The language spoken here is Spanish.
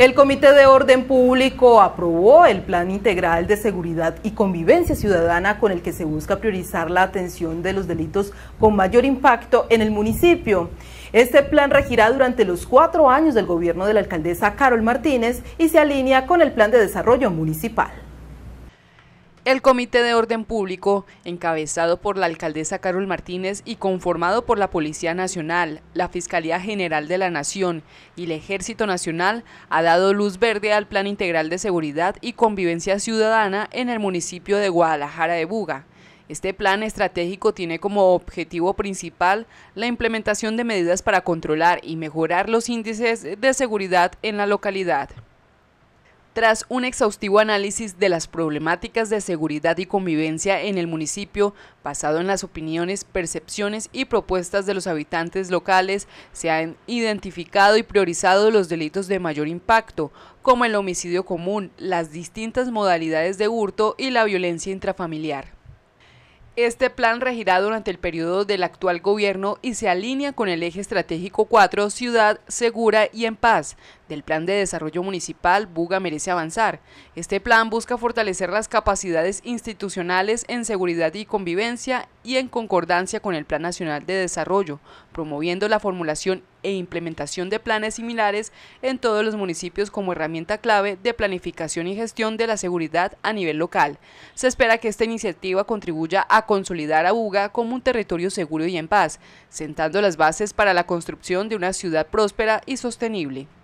El Comité de Orden Público aprobó el Plan Integral de Seguridad y Convivencia Ciudadana con el que se busca priorizar la atención de los delitos con mayor impacto en el municipio. Este plan regirá durante los cuatro años del gobierno de la alcaldesa Carol Martínez y se alinea con el Plan de Desarrollo Municipal. El Comité de Orden Público, encabezado por la alcaldesa Carol Martínez y conformado por la Policía Nacional, la Fiscalía General de la Nación y el Ejército Nacional, ha dado luz verde al Plan Integral de Seguridad y Convivencia Ciudadana en el municipio de Guadalajara de Buga. Este plan estratégico tiene como objetivo principal la implementación de medidas para controlar y mejorar los índices de seguridad en la localidad. Tras un exhaustivo análisis de las problemáticas de seguridad y convivencia en el municipio, basado en las opiniones, percepciones y propuestas de los habitantes locales, se han identificado y priorizado los delitos de mayor impacto, como el homicidio común, las distintas modalidades de hurto y la violencia intrafamiliar. Este plan regirá durante el periodo del actual gobierno y se alinea con el eje estratégico 4, Ciudad Segura y en Paz, del Plan de Desarrollo Municipal Buga Merece Avanzar. Este plan busca fortalecer las capacidades institucionales en seguridad y convivencia y en concordancia con el Plan Nacional de Desarrollo, promoviendo la formulación e implementación de planes similares en todos los municipios como herramienta clave de planificación y gestión de la seguridad a nivel local. Se espera que esta iniciativa contribuya a consolidar a UGA como un territorio seguro y en paz, sentando las bases para la construcción de una ciudad próspera y sostenible.